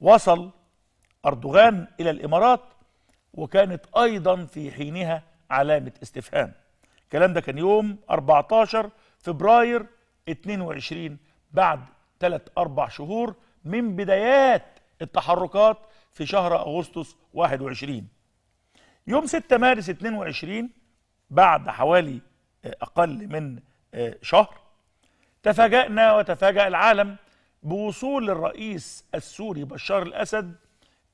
وصل أردوغان إلى الإمارات وكانت أيضا في حينها علامة استفهام الكلام ده كان يوم 14 فبراير 22 بعد 3 أربع شهور من بدايات التحركات في شهر أغسطس 21 يوم 6 مارس 22 بعد حوالي أقل من آه، شهر تفاجأنا وتفاجأ العالم بوصول الرئيس السوري بشار الأسد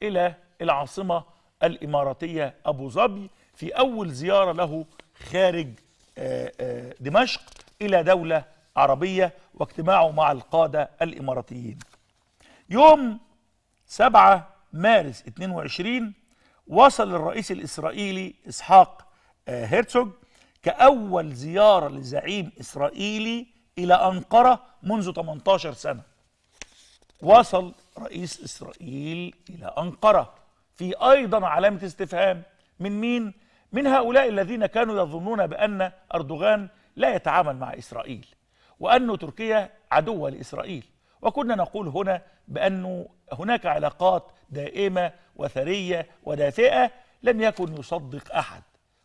إلى العاصمة الإماراتية أبو ظبي في أول زيارة له خارج آه، آه، دمشق إلى دولة عربية واجتماعه مع القادة الإماراتيين يوم 7 مارس 22 وصل الرئيس الإسرائيلي إسحاق هيرتسوج آه، كأول زيارة لزعيم إسرائيلي إلى أنقرة منذ 18 سنة وصل رئيس إسرائيل إلى أنقرة في أيضا علامة استفهام من مين؟ من هؤلاء الذين كانوا يظنون بأن أردوغان لا يتعامل مع إسرائيل وأن تركيا عدوة لإسرائيل وكنا نقول هنا بأن هناك علاقات دائمة وثرية ودافئة لم يكن يصدق أحد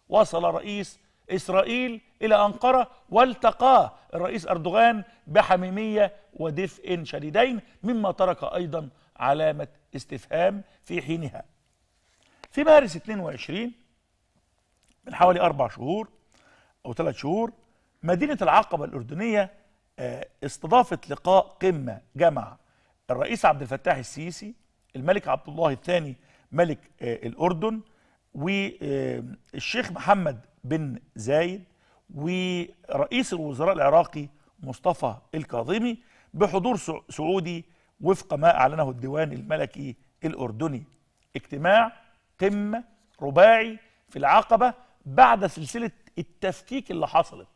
وصل رئيس إسرائيل إلى أنقرة والتقاه الرئيس أردوغان بحميمية ودفء شديدين مما ترك أيضا علامة استفهام في حينها في مارس 22 من حوالي أربع شهور أو ثلاث شهور مدينة العقبة الأردنية آه، استضافت لقاء قمة جمع الرئيس عبد الفتاح السيسي الملك عبد الله الثاني ملك آه، الأردن والشيخ آه، محمد بن زايد ورئيس الوزراء العراقي مصطفى الكاظمي بحضور سعودي وفق ما أعلنه الديوان الملكي الأردني اجتماع قمة رباعي في العقبة بعد سلسلة التفكيك اللي حصلت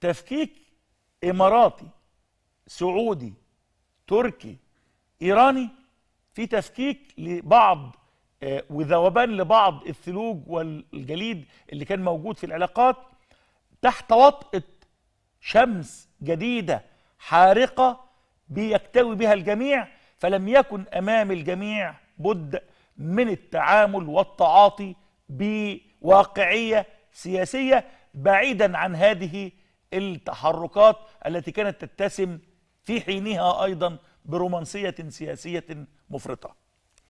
تفكيك إماراتي سعودي تركي إيراني في تفكيك لبعض آه، وذوبان لبعض الثلوج والجليد اللي كان موجود في العلاقات تحت وطأة شمس جديدة حارقة بيكتوي بها الجميع فلم يكن أمام الجميع بد من التعامل والتعاطي بواقعية سياسية بعيدا عن هذه التحركات التي كانت تتسم في حينها أيضا برومانسية سياسية مفرطة